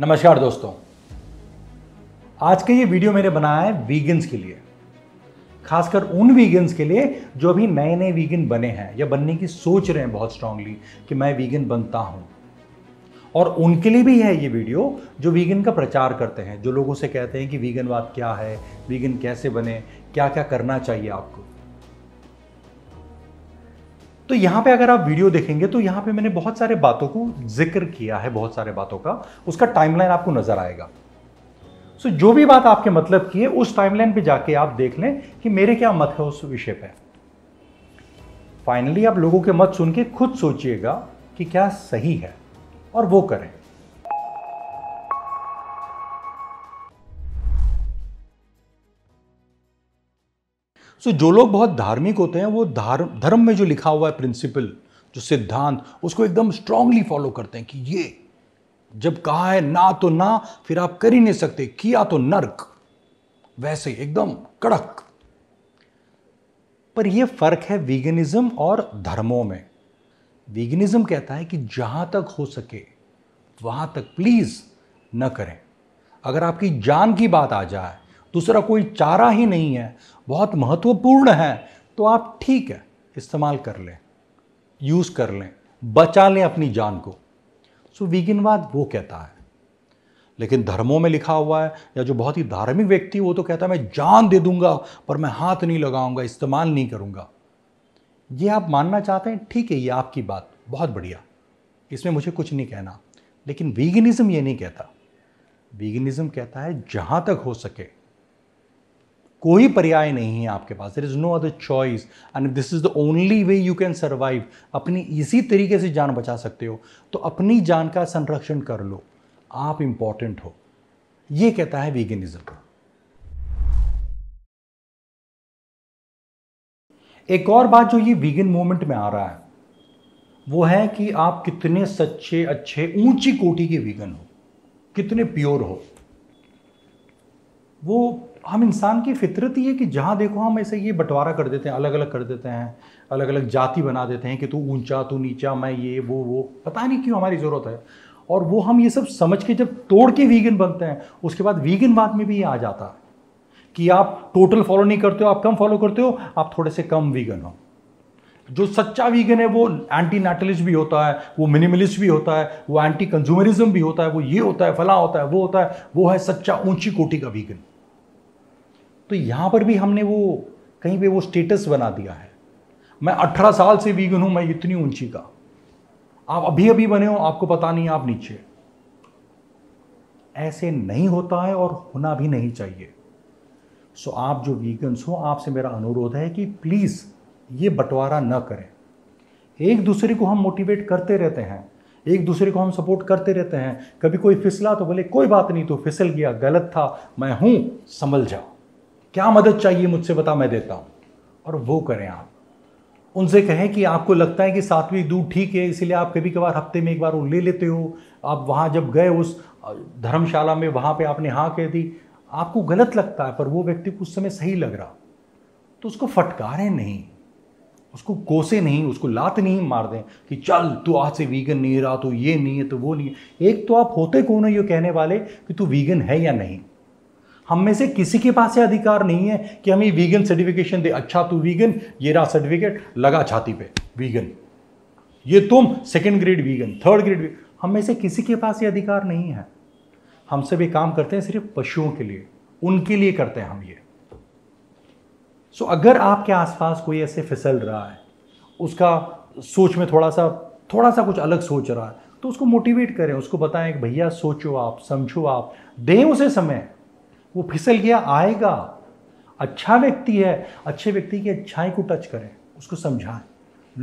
नमस्कार दोस्तों आज का ये वीडियो मैंने बनाया है वीगन्स के लिए खासकर उन वीगन्स के लिए जो अभी नए नए वीगन बने हैं या बनने की सोच रहे हैं बहुत स्ट्रांगली कि मैं वीगन बनता हूं और उनके लिए भी है ये वीडियो जो वीगन का प्रचार करते हैं जो लोगों से कहते हैं कि वीगनवाद क्या है वीगन कैसे बने क्या क्या करना चाहिए आपको तो यहाँ पे अगर आप वीडियो देखेंगे तो यहाँ पे मैंने बहुत सारे बातों को जिक्र किया है बहुत सारे बातों का उसका टाइमलाइन आपको नजर आएगा सो जो भी बात आपके मतलब की है उस टाइमलाइन पे जाके आप देख लें कि मेरे क्या मत है उस विषय पे फाइनली आप लोगों के मत सुन के खुद सोचिएगा कि क्या सही है और वो करें सो जो लोग बहुत धार्मिक होते हैं वो धर्म धर्म में जो लिखा हुआ है प्रिंसिपल जो सिद्धांत उसको एकदम स्ट्रांगली फॉलो करते हैं कि ये जब कहा है ना तो ना फिर आप कर ही नहीं सकते किया तो नर्क वैसे एकदम कड़क पर यह फर्क है वीगनिज्म और धर्मों में वीगनिज्म कहता है कि जहां तक हो सके वहां तक प्लीज़ न करें अगर आपकी जान की बात आ जाए दूसरा कोई चारा ही नहीं है बहुत महत्वपूर्ण है तो आप ठीक है इस्तेमाल कर लें यूज़ कर लें बचा लें अपनी जान को सो वीगिनवाद वो कहता है लेकिन धर्मों में लिखा हुआ है या जो बहुत ही धार्मिक व्यक्ति वो तो कहता है मैं जान दे दूंगा पर मैं हाथ नहीं लगाऊंगा इस्तेमाल नहीं करूंगा ये आप मानना चाहते हैं ठीक है ये आपकी बात बहुत बढ़िया इसमें मुझे कुछ नहीं कहना लेकिन वीगनिज्म ये नहीं कहता वीगनिज्म कहता है जहाँ तक हो सके कोई पर्याय नहीं है आपके पास there is no other choice and this is the only way you can survive अपनी इसी तरीके से जान बचा सकते हो तो अपनी जान का संरक्षण कर लो आप इंपॉर्टेंट हो ये कहता है वीगनिज्म एक और बात जो ये वीगन मूवमेंट में आ रहा है वो है कि आप कितने सच्चे अच्छे ऊंची कोटि के वीगन हो कितने प्योर हो वो हम इंसान की फितरत ही है कि जहाँ देखो हम ऐसे ये बंटवारा कर देते हैं अलग अलग कर देते हैं अलग अलग जाति बना देते हैं कि तू ऊंचा तू नीचा मैं ये वो वो पता नहीं क्यों हमारी ज़रूरत है और वो हम ये सब समझ के जब तोड़ के वीगन बनते हैं उसके बाद वीगन बात में भी ये आ जाता है कि आप टोटल फॉलो नहीं करते हो आप कम फॉलो करते हो आप थोड़े से कम वीगन हो जो सच्चा वीगन है वो एंटी नेटलिस्ट भी होता है वो मिनिमलिस्ट भी होता है वो एंटी कंज्यूमरिज्म भी होता है वो ये होता है फला होता है वो होता है वो है सच्चा ऊंची कोटि का वीगन तो यहाँ पर भी हमने वो कहीं पे वो स्टेटस बना दिया है मैं 18 साल से वीगन हूँ मैं इतनी ऊंची का आप अभी अभी बने हो आपको पता नहीं आप नीचे ऐसे नहीं होता है और होना भी नहीं चाहिए सो आप जो वीगन्स हो आपसे मेरा अनुरोध है कि प्लीज़ ये बंटवारा न करें एक दूसरे को हम मोटिवेट करते रहते हैं एक दूसरे को हम सपोर्ट करते रहते हैं कभी कोई फिसला तो बोले कोई बात नहीं तो फिसल गया गलत था मैं हूं संभल जाओ क्या मदद चाहिए मुझसे बता मैं देता हूँ और वो करें आप उनसे कहें कि आपको लगता है कि सातवीं दूध ठीक है इसीलिए आप कभी कभार हफ्ते में एक बार वो ले लेते हो आप वहां जब गए उस धर्मशाला में वहाँ पे आपने हाँ कह दी आपको गलत लगता है पर वो व्यक्ति को उस समय सही लग रहा तो उसको फटकारें नहीं उसको कोसे नहीं उसको लात नहीं मार दें कि चल तू आज से वीगन नहीं रहा तो ये नहीं है तो वो नहीं है एक तो आप होते कौन है ये कहने वाले कि तू वीगन है या नहीं हम में से किसी के पास ये अधिकार नहीं है कि हमें वीगन सर्टिफिकेशन दे अच्छा तू वीगन ये रहा सर्टिफिकेट लगा छाती पे वीगन ये तुम second grade vegan third grade हम में से किसी के पास ये अधिकार नहीं है हम सब ये काम करते हैं सिर्फ पशुओं के लिए उनके लिए करते हैं हम ये सो so, अगर आपके आसपास कोई ऐसे फिसल रहा है उसका सोच में थोड़ा सा थोड़ा सा कुछ अलग सोच रहा है तो उसको मोटिवेट करें उसको बताएं भैया सोचो आप समझो आप दें उसे समय वो फिसल गया आएगा अच्छा व्यक्ति है अच्छे व्यक्ति की अच्छाई को टच करें उसको समझाएं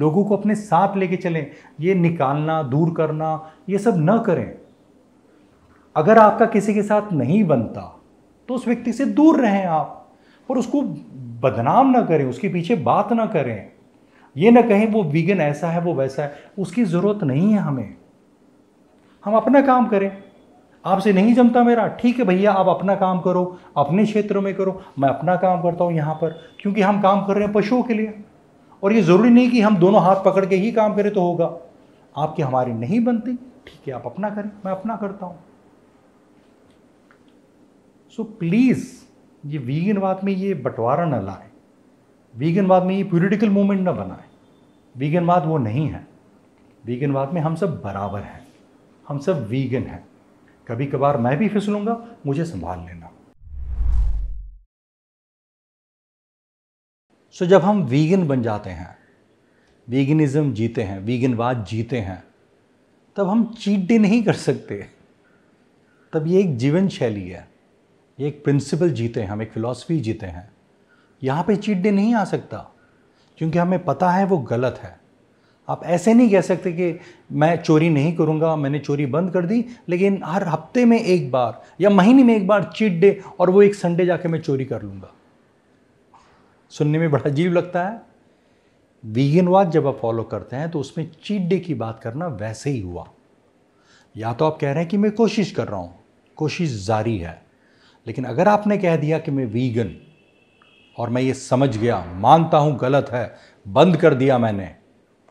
लोगों को अपने साथ लेके चलें ये निकालना दूर करना ये सब न करें अगर आपका किसी के साथ नहीं बनता तो उस व्यक्ति से दूर रहें आप पर उसको बदनाम ना करें उसके पीछे बात ना करें ये ना कहें वो वीगन ऐसा है वो वैसा है उसकी ज़रूरत नहीं है हमें हम अपना काम करें आपसे नहीं जमता मेरा ठीक है भैया आप अपना काम करो अपने क्षेत्र में करो मैं अपना काम करता हूँ यहाँ पर क्योंकि हम काम कर रहे हैं पशुओं के लिए और ये ज़रूरी नहीं कि हम दोनों हाथ पकड़ के ही काम करें तो होगा आपके हमारी नहीं बनती ठीक है आप अपना करें मैं अपना करता हूँ सो प्लीज़ ये वीगनवाद में ये बंटवारा न लाए वीगनवाद में ये पोलिटिकल मूवमेंट न बनाए वीगनवाद वो नहीं है वीगनवाद में हम सब बराबर हैं हम सब वीगन हैं कभी कभार मैं भी फिसलूंगा मुझे संभाल लेना सो so, जब हम वीगन बन जाते हैं वीगनिज़्म जीते हैं वीगनवाद जीते हैं तब हम चीट डे नहीं कर सकते तब ये एक जीवन शैली है ये एक प्रिंसिपल जीते हैं हम एक फिलॉसफी जीते हैं यहाँ पे चीट डे नहीं आ सकता क्योंकि हमें पता है वो गलत है आप ऐसे नहीं कह सकते कि मैं चोरी नहीं करूँगा मैंने चोरी बंद कर दी लेकिन हर हफ्ते में एक बार या महीने में एक बार चीट डे और वो एक संडे जाके मैं चोरी कर लूँगा सुनने में बड़ा अजीब लगता है वीगनवाद जब आप फॉलो करते हैं तो उसमें चीट डे की बात करना वैसे ही हुआ या तो आप कह रहे हैं कि मैं कोशिश कर रहा हूँ कोशिश जारी है लेकिन अगर आपने कह दिया कि मैं वीगन और मैं ये समझ गया मानता हूँ गलत है बंद कर दिया मैंने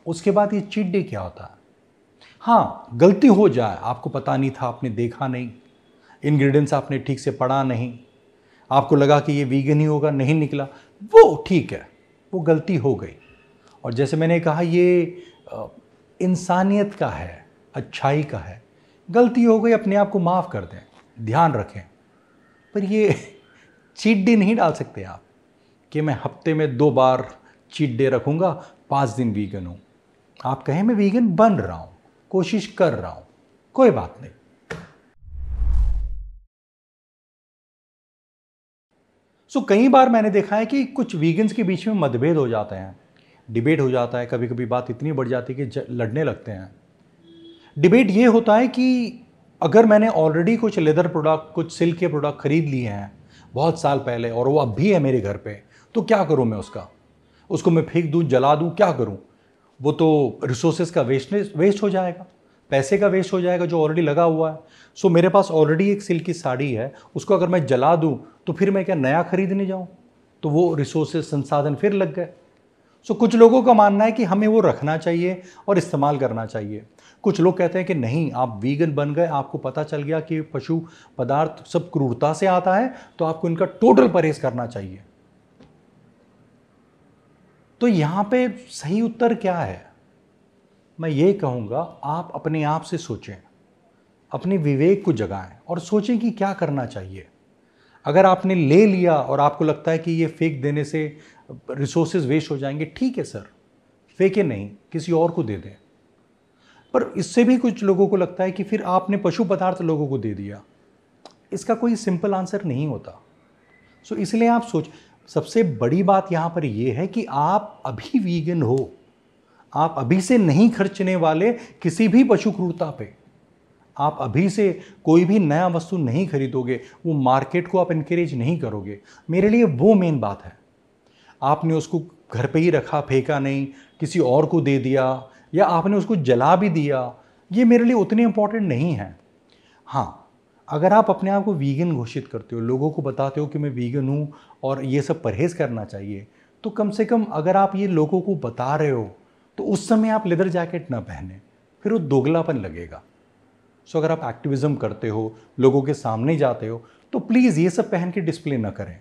उसके बाद ये चीट डे क्या होता है हाँ गलती हो जाए आपको पता नहीं था आपने देखा नहीं इन्ग्रीडियंट्स आपने ठीक से पढ़ा नहीं आपको लगा कि ये वीगन ही होगा नहीं निकला वो ठीक है वो गलती हो गई और जैसे मैंने कहा ये इंसानियत का है अच्छाई का है गलती हो गई अपने आप को माफ़ कर दें ध्यान रखें पर ये चीट डे नहीं डाल सकते आप कि मैं हफ्ते में दो बार चीट डे रखूँगा पाँच दिन वीगन हूँ आप कहें मैं वीगन बन रहा हूं कोशिश कर रहा हूं कोई बात नहीं सो so, कई बार मैंने देखा है कि कुछ वीगन्स के बीच में मतभेद हो जाते हैं डिबेट हो जाता है कभी कभी बात इतनी बढ़ जाती है कि लड़ने लगते हैं डिबेट ये होता है कि अगर मैंने ऑलरेडी कुछ लेदर प्रोडक्ट कुछ सिल्क के प्रोडक्ट खरीद लिए हैं बहुत साल पहले और वो अब भी है मेरे घर पे तो क्या करूँ मैं उसका उसको मैं फेंक दूँ जला दूँ क्या करूँ वो तो रिसोर्सेज का वेस्ट वेस्ट हो जाएगा पैसे का वेस्ट हो जाएगा जो ऑलरेडी लगा हुआ है सो मेरे पास ऑलरेडी एक सिल्क की साड़ी है उसको अगर मैं जला दूँ तो फिर मैं क्या नया खरीदने जाऊँ तो वो रिसोर्सेज संसाधन फिर लग गए सो कुछ लोगों का मानना है कि हमें वो रखना चाहिए और इस्तेमाल करना चाहिए कुछ लोग कहते हैं कि नहीं आप वीगन बन गए आपको पता चल गया कि पशु पदार्थ सब क्रूरता से आता है तो आपको इनका टोटल परहेज करना चाहिए तो यहाँ पे सही उत्तर क्या है मैं ये कहूँगा आप अपने आप से सोचें अपने विवेक को जगाएं और सोचें कि क्या करना चाहिए अगर आपने ले लिया और आपको लगता है कि ये फेक देने से रिसोर्सेज वेस्ट हो जाएंगे ठीक है सर फेंके नहीं किसी और को दे दें पर इससे भी कुछ लोगों को लगता है कि फिर आपने पशु पदार्थ लोगों को दे दिया इसका कोई सिंपल आंसर नहीं होता सो so, इसलिए आप सोच सबसे बड़ी बात यहाँ पर यह है कि आप अभी वीगन हो आप अभी से नहीं खर्चने वाले किसी भी पशु क्रूरता पे आप अभी से कोई भी नया वस्तु नहीं खरीदोगे वो मार्केट को आप इनक्रेज नहीं करोगे मेरे लिए वो मेन बात है आपने उसको घर पे ही रखा फेंका नहीं किसी और को दे दिया या आपने उसको जला भी दिया ये मेरे लिए उतने इम्पॉर्टेंट नहीं है हाँ अगर आप अपने आप को वीगन घोषित करते हो लोगों को बताते हो कि मैं वीगन हूँ और ये सब परहेज़ करना चाहिए तो कम से कम अगर आप ये लोगों को बता रहे हो तो उस समय आप लेदर जैकेट ना पहने फिर वो दोगलापन लगेगा सो अगर आप एक्टिविज़म करते हो लोगों के सामने जाते हो तो प्लीज़ ये सब पहन के डिस्प्ले ना करें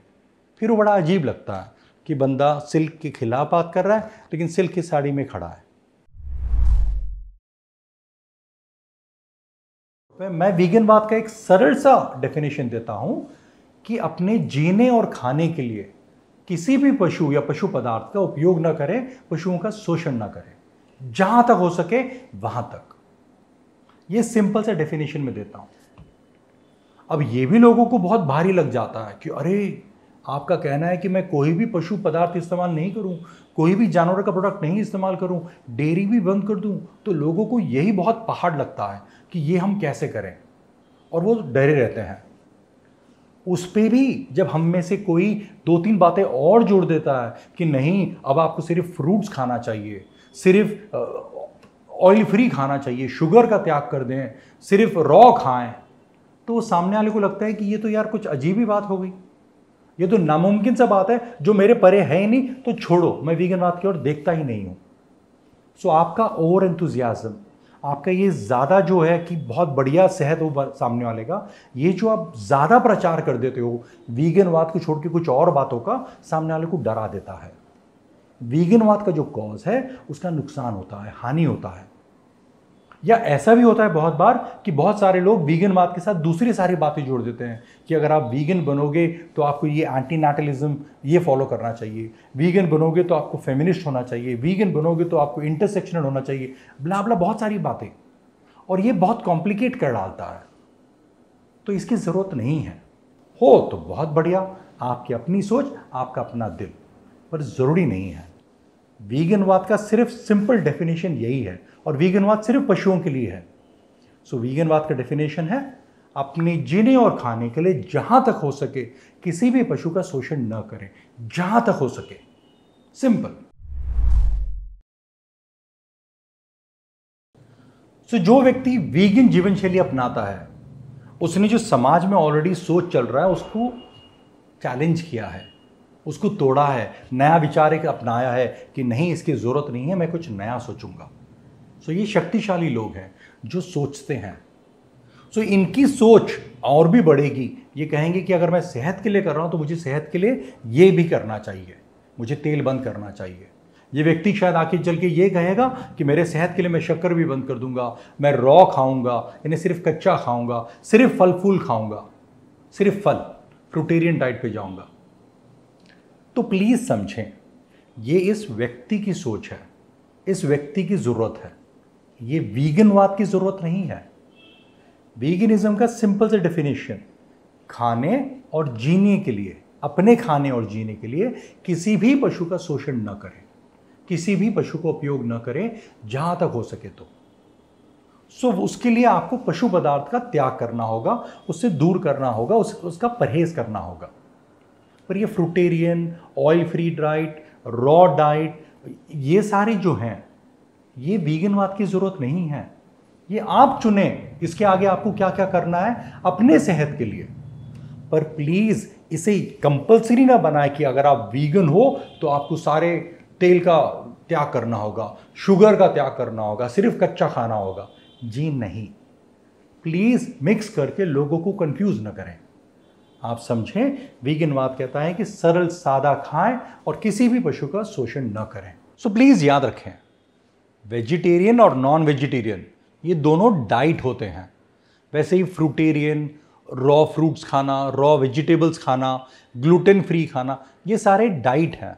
फिर वो बड़ा अजीब लगता है कि बंदा सिल्क के खिलाफ बात कर रहा है लेकिन सिल्क की साड़ी में खड़ा है मैं मैं बात का एक सरल सा डेफिनेशन देता हूँ कि अपने जीने और खाने के लिए किसी भी पशु या पशु पदार्थ का उपयोग ना करें पशुओं का शोषण ना करें जहां तक हो सके वहां तक ये सिंपल सा डेफिनेशन में देता हूं अब ये भी लोगों को बहुत भारी लग जाता है कि अरे आपका कहना है कि मैं कोई भी पशु पदार्थ इस्तेमाल नहीं करूं, कोई भी जानवर का प्रोडक्ट नहीं इस्तेमाल करूं, डेयरी भी बंद कर दूं, तो लोगों को यही बहुत पहाड़ लगता है कि ये हम कैसे करें और वो डरे रहते हैं उस पर भी जब हम में से कोई दो तीन बातें और जोड़ देता है कि नहीं अब आपको सिर्फ फ्रूट्स खाना चाहिए सिर्फ ऑयल फ्री खाना चाहिए शुगर का त्याग कर दें सिर्फ रॉ खाएं तो सामने वाले को लगता है कि ये तो यार कुछ अजीब ही बात हो गई ये तो नामुमकिन सा बात है जो मेरे परे है ही नहीं तो छोड़ो मैं वीगन बात की ओर देखता ही नहीं हूँ सो so, आपका ओवर एंथुजियाज़म आपका ये ज़्यादा जो है कि बहुत बढ़िया सेहत हो सामने वाले का ये जो आप ज़्यादा प्रचार कर देते हो वीगनवाद को छोड़ के कुछ और बातों का सामने वाले को डरा देता है वीगनवाद का जो कॉज है उसका नुकसान होता है हानि होता है या ऐसा भी होता है बहुत बार कि बहुत सारे लोग वीगन बात के साथ दूसरी सारी बातें जोड़ देते हैं कि अगर आप वीगन बनोगे तो आपको ये एंटी नेटलिज्म ये फॉलो करना चाहिए वीगन बनोगे तो आपको फेमिनिस्ट होना चाहिए वीगन बनोगे तो आपको इंटरसेक्शनल होना चाहिए बला बला बहुत सारी बातें और ये बहुत कॉम्प्लिकेट कर डालता है तो इसकी ज़रूरत नहीं है हो तो बहुत बढ़िया आपकी अपनी सोच आपका अपना दिल पर ज़रूरी नहीं है वीगनवाद का सिर्फ सिंपल डेफिनेशन यही है और वीगनवाद सिर्फ पशुओं के लिए है सो so, वीगनवाद का डेफिनेशन है अपने जीने और खाने के लिए जहां तक हो सके किसी भी पशु का शोषण न करें जहां तक हो सके सिंपल सो so, जो व्यक्ति वीगन जीवन शैली अपनाता है उसने जो समाज में ऑलरेडी सोच चल रहा है उसको चैलेंज किया है उसको तोड़ा है नया विचार एक अपनाया है कि नहीं इसकी ज़रूरत नहीं है मैं कुछ नया सोचूंगा सो so, ये शक्तिशाली लोग हैं जो सोचते हैं सो so, इनकी सोच और भी बढ़ेगी ये कहेंगे कि अगर मैं सेहत के लिए कर रहा हूँ तो मुझे सेहत के लिए ये भी करना चाहिए मुझे तेल बंद करना चाहिए ये व्यक्ति शायद आके चल के ये कहेगा कि मेरे सेहत के लिए मैं शक्कर भी बंद कर दूंगा मैं रॉ खाऊंगा यानी सिर्फ कच्चा खाऊंगा सिर्फ फल फूल खाऊंगा सिर्फ फल फ्रूटेरियन डाइट पे जाऊंगा तो प्लीज़ समझें ये इस व्यक्ति की सोच है इस व्यक्ति की ज़रूरत है ये वीगनवाद की ज़रूरत नहीं है वीगनिज़म का सिंपल से डेफिनेशन खाने और जीने के लिए अपने खाने और जीने के लिए किसी भी पशु का शोषण न करें किसी भी पशु का उपयोग न करें जहाँ तक हो सके तो सो so, उसके लिए आपको पशु पदार्थ का त्याग करना होगा उससे दूर करना होगा उस, उसका परहेज करना होगा पर ये fruitarian oil free diet raw diet ये सारे जो हैं ये वीगनवाद की ज़रूरत नहीं है ये आप चुने इसके आगे आपको क्या क्या करना है अपने सेहत के लिए पर प्लीज़ इसे कंपलसरी ना बनाए कि अगर आप वीगन हो तो आपको सारे तेल का त्याग करना होगा शुगर का त्याग करना होगा सिर्फ कच्चा खाना होगा जी नहीं प्लीज़ मिक्स करके लोगों को कंफ्यूज ना करें आप समझें वीगनवाद कहता है कि सरल सादा खाएं और किसी भी पशु का शोषण न करें सो so, प्लीज़ याद रखें वेजिटेरियन और नॉन वेजिटेरियन ये दोनों डाइट होते हैं वैसे ही फ्रूटेरियन रॉ फ्रूट्स खाना रॉ वेजिटेबल्स खाना ग्लूटेन फ्री खाना ये सारे डाइट हैं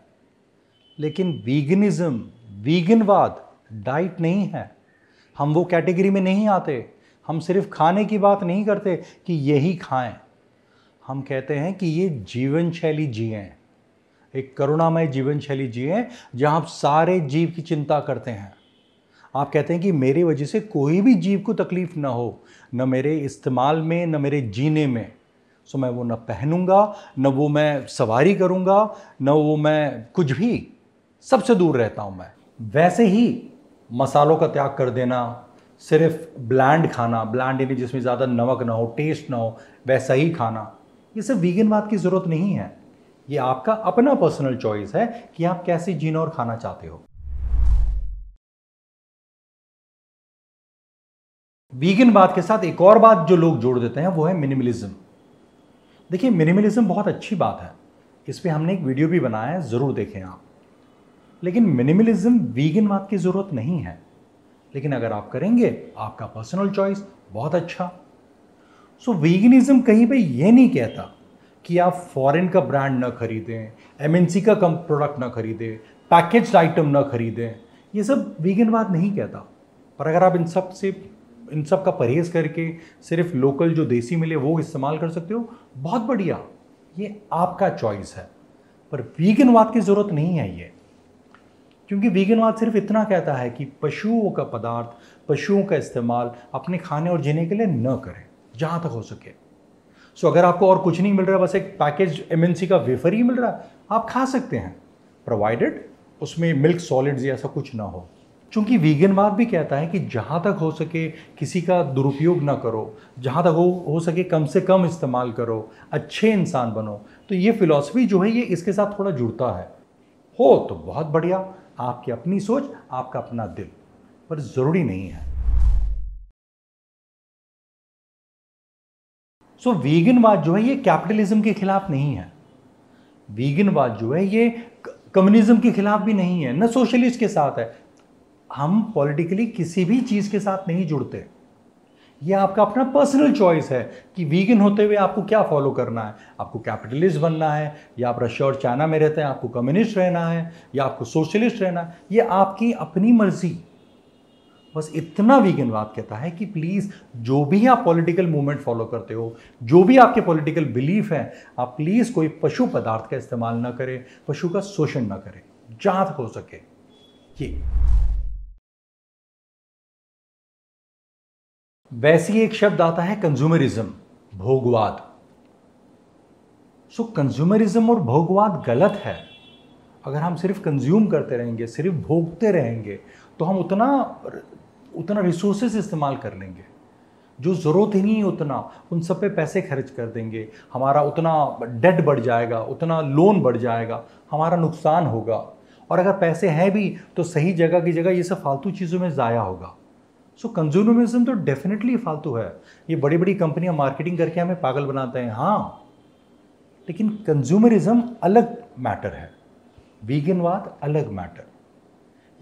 लेकिन वीगनिज़म वीगनवाद डाइट नहीं है हम वो कैटेगरी में नहीं आते हम सिर्फ खाने की बात नहीं करते कि यही खाएं हम कहते हैं कि ये जीवन शैली जिए एक करुणामय जीवन शैली जिए जहाँ आप सारे जीव की चिंता करते हैं आप कहते हैं कि मेरी वजह से कोई भी जीव को तकलीफ़ ना हो न मेरे इस्तेमाल में न मेरे जीने में सो मैं वो न पहनूंगा न वो मैं सवारी करूंगा न वो मैं कुछ भी सबसे दूर रहता हूँ मैं वैसे ही मसालों का त्याग कर देना सिर्फ ब्लैंड खाना ब्लैंड यानी जिसमें ज़्यादा नमक ना हो टेस्ट ना हो वैसा ही खाना ये सिर्फ वीगनवाद की ज़रूरत नहीं है ये आपका अपना पर्सनल चॉइस है कि आप कैसे जीना और खाना चाहते हो वीगन बात के साथ एक और बात जो लोग जोड़ देते हैं वो है मिनिमलिज्म देखिए मिनिमलिज्म बहुत अच्छी बात है इस पर हमने एक वीडियो भी बनाया है ज़रूर देखें आप लेकिन मिनिमलिज्म वीगन बात की ज़रूरत नहीं है लेकिन अगर आप करेंगे आपका पर्सनल चॉइस बहुत अच्छा सो वीगनिज्म कहीं पे ये नहीं कहता कि आप फॉरेन का ब्रांड ना खरीदें एम का कम प्रोडक्ट ना खरीदें पैकेज आइटम ना खरीदें ये सब वीगन बात नहीं कहता पर अगर आप इन सब से इन सब का परहेज करके सिर्फ लोकल जो देसी मिले वो इस्तेमाल कर सकते हो बहुत बढ़िया ये आपका चॉइस है पर वीगनवाद की ज़रूरत नहीं है ये क्योंकि वीगनवाद सिर्फ इतना कहता है कि पशुओं का पदार्थ पशुओं का इस्तेमाल अपने खाने और जीने के लिए न करें जहाँ तक हो सके सो so, अगर आपको और कुछ नहीं मिल रहा बस एक पैकेज एम का वेफर ही मिल रहा है आप खा सकते हैं प्रोवाइडेड उसमें मिल्क सॉलिड्स या ऐसा कुछ ना हो क्योंकि वीगनवाद भी कहता है कि जहाँ तक हो सके किसी का दुरुपयोग ना करो जहाँ तक हो हो सके कम से कम इस्तेमाल करो अच्छे इंसान बनो तो ये फिलॉसफी जो है ये इसके साथ थोड़ा जुड़ता है हो तो बहुत बढ़िया आपकी अपनी सोच आपका अपना दिल पर ज़रूरी नहीं है सो so, वीगनवाद जो है ये कैपिटलिज्म के खिलाफ नहीं है वीगनवाद जो है ये कम्युनिज्म के खिलाफ भी नहीं है न सोशलिस्ट के साथ है हम पॉलिटिकली किसी भी चीज़ के साथ नहीं जुड़ते ये आपका अपना पर्सनल चॉइस है कि वीगन होते हुए आपको क्या फॉलो करना है आपको कैपिटलिस्ट बनना है या आप रशिया और चाइना में रहते हैं आपको कम्युनिस्ट रहना है या आपको सोशलिस्ट रहना है ये आपकी अपनी मर्जी बस इतना वीक बात कहता है कि प्लीज़ जो भी आप पॉलिटिकल मूवमेंट फॉलो करते हो जो भी आपके पॉलिटिकल बिलीफ है आप प्लीज़ कोई पशु पदार्थ का इस्तेमाल ना करें पशु का शोषण ना करें जहां तक हो सके ये वैसे ही एक शब्द आता है कंज्यूमरिज्म भोगवाद सो कंज्यूमरिज्म और भोगवाद गलत है अगर हम सिर्फ कंज्यूम करते रहेंगे सिर्फ भोगते रहेंगे तो हम उतना उतना रिसोर्सेस इस्तेमाल कर लेंगे जो ज़रूरत ही नहीं है उतना उन सब पे पैसे खर्च कर देंगे हमारा उतना डेट बढ़ जाएगा उतना लोन बढ़ जाएगा हमारा नुकसान होगा और अगर पैसे हैं भी तो सही जगह की जगह ये सब फालतू चीज़ों में ज़ाया होगा सो कंज्यूमरिज्म तो डेफिनेटली फालतू है ये बड़ी बड़ी कंपनियां मार्केटिंग करके हमें पागल बनाते हैं हाँ लेकिन कंज्यूमरिज्म अलग मैटर है वीगनवाद अलग मैटर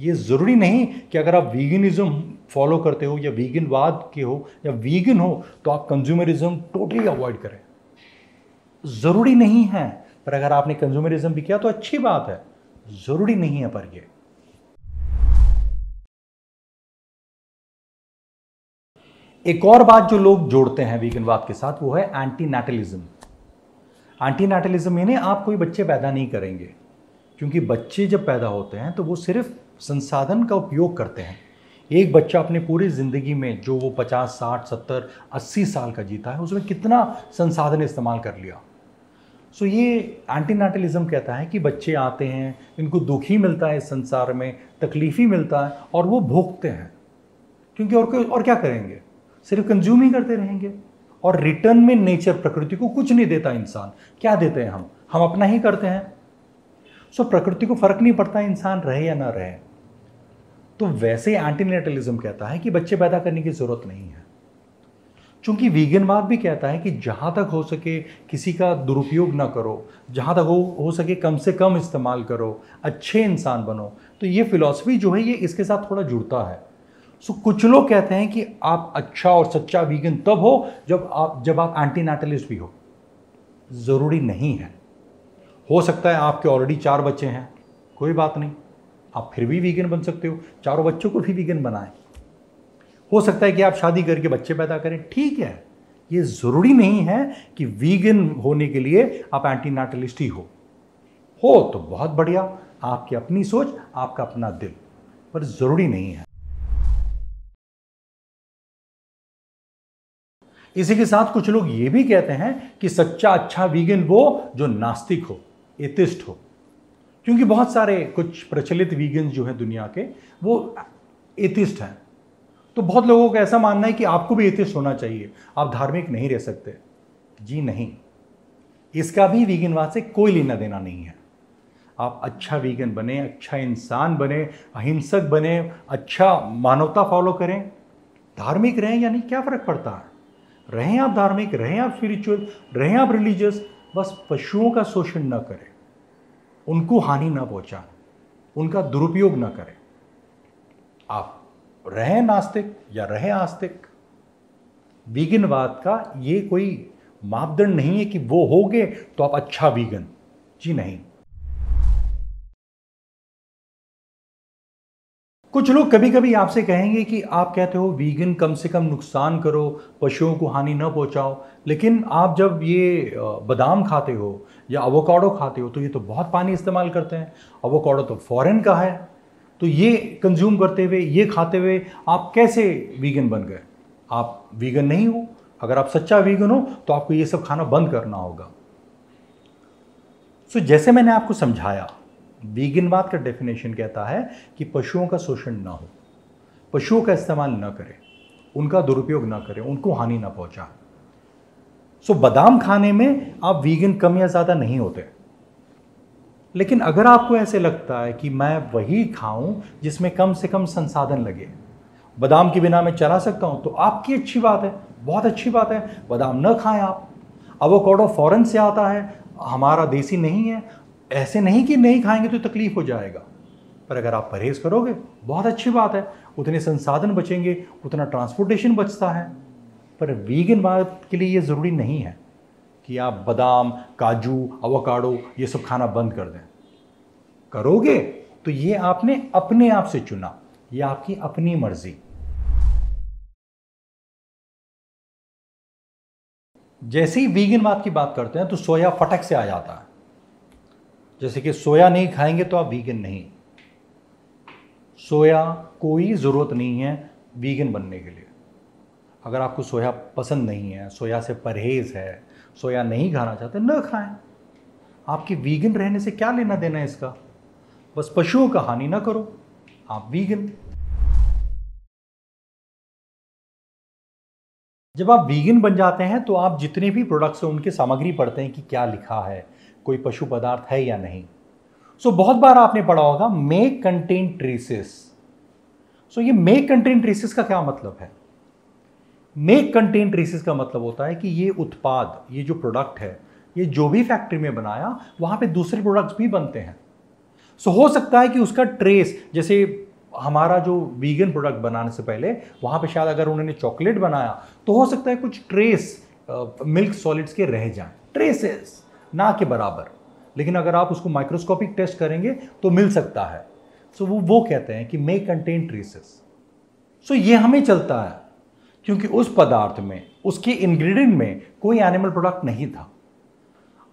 ये ज़रूरी नहीं कि अगर आप वीगनिज्म फॉलो करते हो या वीगनवाद के हो या वीगन हो तो आप कंज्यूमरिज्म टोटली अवॉइड करें ज़रूरी नहीं है पर अगर आपने कंज्यूमरिज्म भी किया तो अच्छी बात है ज़रूरी नहीं है पर ये एक और बात जो लोग जोड़ते हैं वीगनवाद के साथ वो है एंटी नेटलिज्म एंटी नेटलिज्म यानी आप कोई बच्चे पैदा नहीं करेंगे क्योंकि बच्चे जब पैदा होते हैं तो वो सिर्फ संसाधन का उपयोग करते हैं एक बच्चा अपने पूरी ज़िंदगी में जो वो पचास साठ सत्तर अस्सी साल का जीता है उसमें कितना संसाधन इस्तेमाल कर लिया सो so, ये एंटीनाटलिज्म कहता है कि बच्चे आते हैं इनको दुखी मिलता है इस संसार में तकलीफ ही मिलता है और वो भोगते हैं क्योंकि और और क्या करेंगे सिर्फ कंज्यूम ही करते रहेंगे और रिटर्न में नेचर प्रकृति को कुछ नहीं देता इंसान क्या देते हैं हम हम अपना ही करते हैं सो so, प्रकृति को फर्क नहीं पड़ता इंसान रहे या ना रहे तो वैसे एंटीनेटलिज्म कहता है कि बच्चे पैदा करने की ज़रूरत नहीं है चूंकि वीगनवाद भी कहता है कि जहां तक हो सके किसी का दुरुपयोग ना करो जहां तक हो हो सके कम से कम इस्तेमाल करो अच्छे इंसान बनो तो ये फिलॉसफी जो है ये इसके साथ थोड़ा जुड़ता है सो कुछ लोग कहते हैं कि आप अच्छा और सच्चा वीगन तब हो जब आप जब आप एंटीनेटलिस्ट भी हो ज़रूरी नहीं है हो सकता है आपके ऑलरेडी चार बच्चे हैं कोई बात नहीं आप फिर भी वीगन बन सकते हो चारों बच्चों को भी वीगन बनाएं हो सकता है कि आप शादी करके बच्चे पैदा करें ठीक है ये ज़रूरी नहीं है कि वीगन होने के लिए आप एंटीनाटलिस्ट ही हो हो तो बहुत बढ़िया आपकी अपनी सोच आपका अपना दिल पर ज़रूरी नहीं है इसी के साथ कुछ लोग ये भी कहते हैं कि सच्चा अच्छा वीगन वो जो नास्तिक हो एथिस्ट हो क्योंकि बहुत सारे कुछ प्रचलित वीगन जो हैं दुनिया के वो एथिस्ट हैं तो बहुत लोगों का ऐसा मानना है कि आपको भी एथिस्ट होना चाहिए आप धार्मिक नहीं रह सकते जी नहीं इसका भी वीगनवाद से कोई लेना देना नहीं है आप अच्छा वीगन बने अच्छा इंसान बने अहिंसक बने अच्छा मानवता फॉलो करें धार्मिक रहें या नहीं क्या फ़र्क पड़ता है रहें आप धार्मिक रहें आप स्पिरिचुअल रहें आप रिलीजियस बस पशुओं का शोषण न करें उनको हानि ना पहुंचा उनका दुरुपयोग ना करें आप रहे नास्तिक या रहे आस्तिक वीगनवाद का ये कोई मापदंड नहीं है कि वो हो गए तो आप अच्छा वीगन जी नहीं कुछ लोग कभी कभी आपसे कहेंगे कि आप कहते हो वीगन कम से कम नुकसान करो पशुओं को हानि ना पहुंचाओ लेकिन आप जब ये बादाम खाते हो या अवोकाडो खाते हो तो ये तो बहुत पानी इस्तेमाल करते हैं अवोकाडो तो फॉरेन का है तो ये कंज्यूम करते हुए ये खाते हुए आप कैसे वीगन बन गए आप वीगन नहीं हो अगर आप सच्चा वीगन हो तो आपको ये सब खाना बंद करना होगा सो so, जैसे मैंने आपको समझाया वीगनवाद का डेफिनेशन कहता है कि पशुओं का शोषण ना हो पशुओं का इस्तेमाल ना करें उनका दुरुपयोग ना करें उनको हानि ना पहुंचाए सो बादाम खाने में आप वीगन कम या ज़्यादा नहीं होते लेकिन अगर आपको ऐसे लगता है कि मैं वही खाऊं जिसमें कम से कम संसाधन लगे बादाम के बिना मैं चला सकता हूं तो आपकी अच्छी बात है बहुत अच्छी बात है बादाम न खाएं आप अवोकोडो फॉरेन से आता है हमारा देसी नहीं है ऐसे नहीं कि नहीं खाएंगे तो तकलीफ़ हो जाएगा पर अगर आप परहेज़ करोगे बहुत अच्छी बात है उतने संसाधन बचेंगे उतना ट्रांसपोर्टेशन बचता है पर वीगन बात के लिए ये ज़रूरी नहीं है कि आप बादाम काजू अवाकाडो ये सब खाना बंद कर दें करोगे तो ये आपने अपने आप से चुना ये आपकी अपनी मर्ज़ी जैसे ही वीगन बात की बात करते हैं तो सोया फटक से आ जाता है जैसे कि सोया नहीं खाएंगे तो आप वीगन नहीं सोया कोई ज़रूरत नहीं है वीगन बनने के लिए अगर आपको सोया पसंद नहीं है सोया से परहेज़ है सोया नहीं खाना चाहते न खाएं आपके वीगन रहने से क्या लेना देना है इसका बस पशुओं का हानि ना करो आप वीगन जब आप वीगन बन जाते हैं तो आप जितने भी प्रोडक्ट्स हैं उनके सामग्री पढ़ते हैं कि क्या लिखा है कोई पशु पदार्थ है या नहीं सो so, बहुत बार आपने पढ़ा होगा मे कंटेन ट्रेसिस सो ये मे कंटेन ट्रेसिस का क्या मतलब है मेक कंटेन ट्रेसिस का मतलब होता है कि ये उत्पाद ये जो प्रोडक्ट है ये जो भी फैक्ट्री में बनाया वहां पे दूसरे प्रोडक्ट्स भी बनते हैं सो so, हो सकता है कि उसका ट्रेस जैसे हमारा जो वीगन प्रोडक्ट बनाने से पहले वहां पे शायद अगर उन्होंने चॉकलेट बनाया तो हो सकता है कुछ ट्रेस मिल्क सॉलिड्स के रह जाएं ट्रेसेस ना के बराबर लेकिन अगर आप उसको माइक्रोस्कोपिक टेस्ट करेंगे तो मिल सकता है सो so, वो वो कहते हैं कि मे कंटेन ट्रेसेस सो ये हमें चलता है क्योंकि उस पदार्थ में उसके इंग्रेडिएंट में कोई एनिमल प्रोडक्ट नहीं था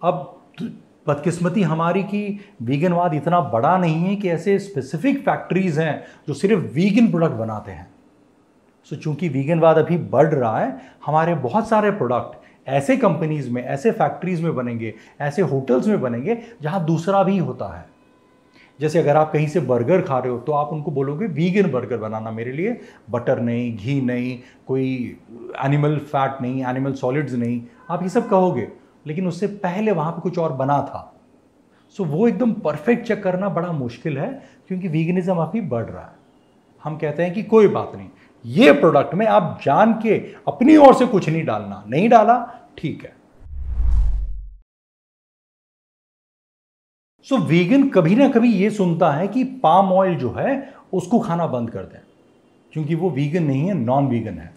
अब तो बदकिस्मती हमारी कि वीगनवाद इतना बड़ा नहीं है कि ऐसे स्पेसिफिक फैक्ट्रीज़ हैं जो सिर्फ वीगन प्रोडक्ट बनाते हैं सो so, चूंकि वीगनवाद अभी बढ़ रहा है हमारे बहुत सारे प्रोडक्ट ऐसे कंपनीज़ में ऐसे फैक्ट्रीज़ में बनेंगे ऐसे होटल्स में बनेंगे जहाँ दूसरा भी होता है जैसे अगर आप कहीं से बर्गर खा रहे हो तो आप उनको बोलोगे वीगन बर्गर बनाना मेरे लिए बटर नहीं घी नहीं कोई एनिमल फैट नहीं एनिमल सॉलिड्स नहीं आप ये सब कहोगे लेकिन उससे पहले वहाँ पे कुछ और बना था सो वो एकदम परफेक्ट चेक करना बड़ा मुश्किल है क्योंकि वीगनिज़म अभी बढ़ रहा है हम कहते हैं कि कोई बात नहीं ये प्रोडक्ट में आप जान के अपनी ओर से कुछ नहीं डालना नहीं डाला ठीक है सो so, वीगन कभी ना कभी ये सुनता है कि पाम ऑयल जो है उसको खाना बंद कर दें क्योंकि वो वीगन नहीं है नॉन वीगन है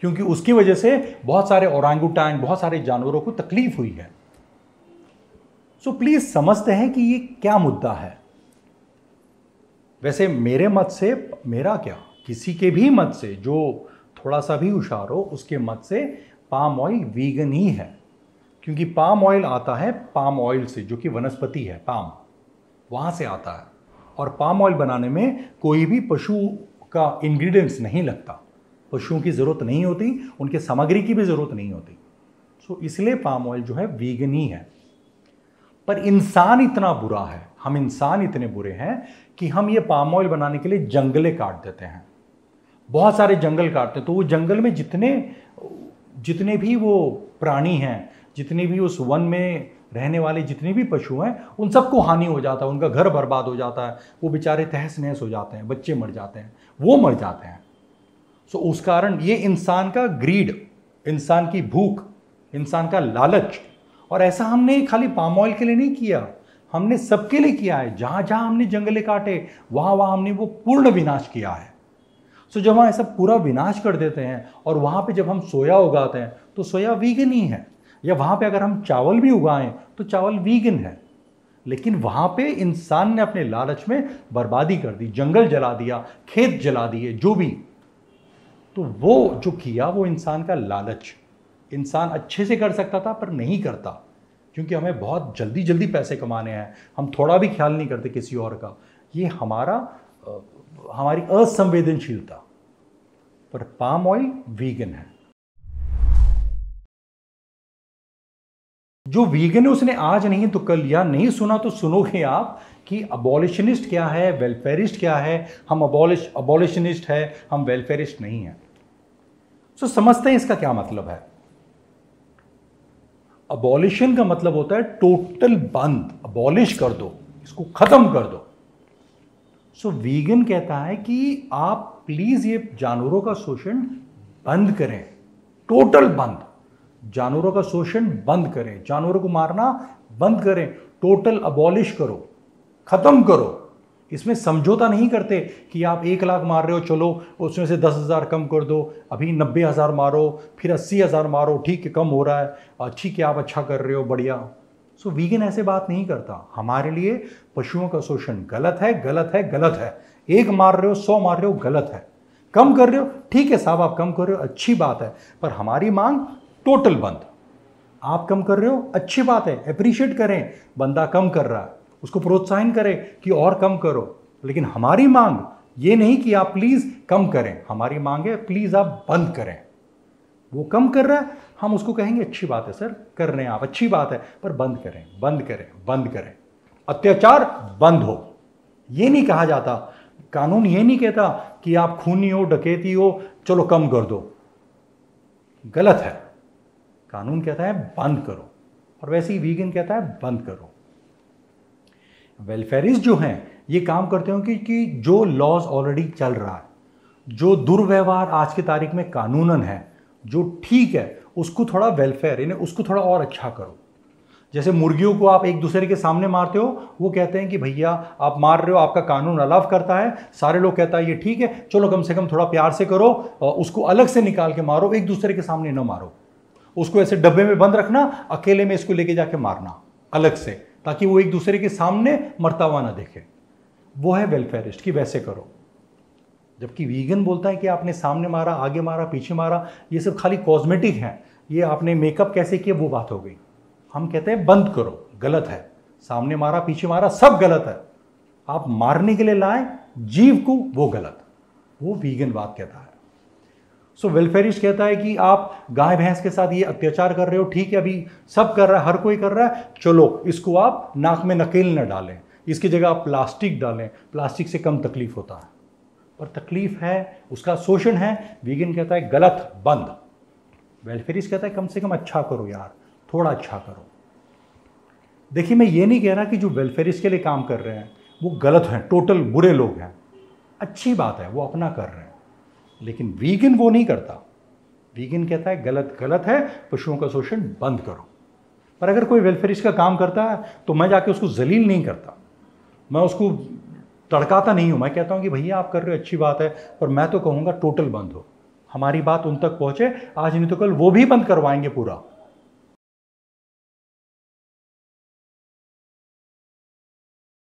क्योंकि उसकी वजह से बहुत सारे औरंगुटान बहुत सारे जानवरों को तकलीफ हुई है सो so, प्लीज़ समझते हैं कि ये क्या मुद्दा है वैसे मेरे मत से मेरा क्या किसी के भी मत से जो थोड़ा सा भी होशार हो उसके मत से पाम ऑयल वीगन ही है क्योंकि पाम ऑयल आता है पाम ऑयल से जो कि वनस्पति है पाम वहाँ से आता है और पाम ऑयल बनाने में कोई भी पशु का इंग्रेडिएंट्स नहीं लगता पशुओं की ज़रूरत नहीं होती उनके सामग्री की भी ज़रूरत नहीं होती सो इसलिए पाम ऑयल जो है वीगन ही है पर इंसान इतना बुरा है हम इंसान इतने बुरे हैं कि हम ये पाम ऑयल बनाने के लिए जंगले काट देते हैं बहुत सारे जंगल काटते हैं तो वो जंगल में जितने जितने भी वो प्राणी हैं जितनी भी उस वन में रहने वाले जितने भी पशु हैं उन सबको हानि हो जाता है उनका घर बर्बाद हो जाता है वो बेचारे तहस नहस हो जाते हैं बच्चे मर जाते हैं वो मर जाते हैं सो उस कारण ये इंसान का ग्रीड इंसान की भूख इंसान का लालच और ऐसा हमने खाली पाम ऑयल के लिए नहीं किया हमने सबके लिए किया है जहाँ जहाँ हमने जंगले काटे वहाँ वहाँ हमने वो पूर्ण विनाश किया है सो जब हम ऐसा पूरा विनाश कर देते हैं और वहाँ पे जब हम सोया उगाते हैं तो सोया वीगन ही है या वहाँ पे अगर हम चावल भी उगाएं तो चावल वीगन है लेकिन वहाँ पे इंसान ने अपने लालच में बर्बादी कर दी जंगल जला दिया खेत जला दिए जो भी तो वो जो किया वो इंसान का लालच इंसान अच्छे से कर सकता था पर नहीं करता क्योंकि हमें बहुत जल्दी जल्दी पैसे कमाने हैं हम थोड़ा भी ख्याल नहीं करते किसी और का ये हमारा हमारी असंवेदनशीलता पर पाम ऑयल वीगन है जो वीगन है उसने आज नहीं तो कल या नहीं सुना तो सुनोगे आप कि अबॉलिशनिस्ट क्या है वेलफेयरिस्ट क्या है हम अबॉलिश अबॉलिशनिस्ट है हम वेलफेयरिस्ट नहीं है सो so, समझते हैं इसका क्या मतलब है अबॉलिशन का मतलब होता है टोटल बंद अबॉलिश कर दो इसको खत्म कर दो सो so, वीगन कहता है कि आप प्लीज ये जानवरों का शोषण बंद करें टोटल बंद जानवरों का शोषण बंद करें जानवरों को मारना बंद करें टोटल अबॉलिश करो ख़त्म करो इसमें समझौता नहीं करते कि आप एक लाख मार रहे हो चलो उसमें से दस हज़ार कम कर दो अभी नब्बे हज़ार मारो फिर अस्सी हज़ार मारो ठीक है कम हो रहा है ठीक है आप अच्छा कर रहे हो बढ़िया सो वीगन ऐसे बात नहीं करता हमारे लिए पशुओं का शोषण गलत है गलत है गलत है एक मार रहे हो सौ मार रहे हो गलत है कम कर रहे हो ठीक है साहब आप कम कर रहे हो अच्छी बात है पर हमारी मांग टोटल बंद आप कम कर रहे हो अच्छी बात है अप्रिशिएट करें बंदा कम कर रहा है उसको प्रोत्साहन करें कि और कम करो लेकिन हमारी मांग ये नहीं कि आप प्लीज़ कम करें हमारी मांग है प्लीज़ आप बंद करें वो कम कर रहा है हम उसको कहेंगे अच्छी बात है सर कर रहे हैं आप अच्छी बात है पर बंद करें बंद करें बंद करें अत्याचार बंद हो ये नहीं कहा जाता कानून ये नहीं कहता कि आप खूनी हो डकैती हो चलो कम कर दो गलत है कानून कहता है बंद करो और वैसे ही वीगन कहता है बंद करो वेलफेयरिस्ट जो हैं ये काम करते हो कि, कि जो लॉज ऑलरेडी चल रहा है जो दुर्व्यवहार आज की तारीख में कानूनन है जो ठीक है उसको थोड़ा वेलफेयर यानी उसको थोड़ा और अच्छा करो जैसे मुर्गियों को आप एक दूसरे के सामने मारते हो वो कहते हैं कि भैया आप मार रहे हो आपका कानून अलाव करता है सारे लोग कहता है ये ठीक है चलो कम से कम थोड़ा प्यार से करो उसको अलग से निकाल के मारो एक दूसरे के सामने ना मारो उसको ऐसे डब्बे में बंद रखना अकेले में इसको लेके जाके मारना अलग से ताकि वो एक दूसरे के सामने मरता हुआ ना देखे वो है वेलफेयरिस्ट कि वैसे करो जबकि वीगन बोलता है कि आपने सामने मारा आगे मारा पीछे मारा ये सब खाली कॉस्मेटिक हैं ये आपने मेकअप कैसे किया वो बात हो गई हम कहते हैं बंद करो गलत है सामने मारा पीछे मारा सब गलत है आप मारने के लिए लाए जीव को वो गलत वो वीगन बात कहता है सो वेलफेयरिस्ट कहता है कि आप गाय भैंस के साथ ये अत्याचार कर रहे हो ठीक है अभी सब कर रहा है हर कोई कर रहा है चलो इसको आप नाक में नकेल न डालें इसकी जगह आप प्लास्टिक डालें प्लास्टिक से कम तकलीफ होता है पर तकलीफ है उसका शोषण है वीगन कहता है गलत बंद वेलफेयरिस्ट कहता है कम से कम अच्छा करो यार थोड़ा अच्छा करो देखिए मैं ये नहीं कह रहा कि जो वेलफेयरिस्ट के लिए काम कर रहे हैं वो गलत हैं टोटल बुरे लोग हैं अच्छी बात है वो अपना कर रहे हैं लेकिन वीगन वो नहीं करता वीगन कहता है गलत गलत है पशुओं का शोषण बंद करो पर अगर कोई वेलफेयर का काम करता है तो मैं जाके उसको जलील नहीं करता मैं उसको तड़काता नहीं हूँ मैं कहता हूँ कि भैया आप कर रहे हो अच्छी बात है पर मैं तो कहूँगा टोटल बंद हो हमारी बात उन तक पहुँचे आज नहीं तो कल वो भी बंद करवाएंगे पूरा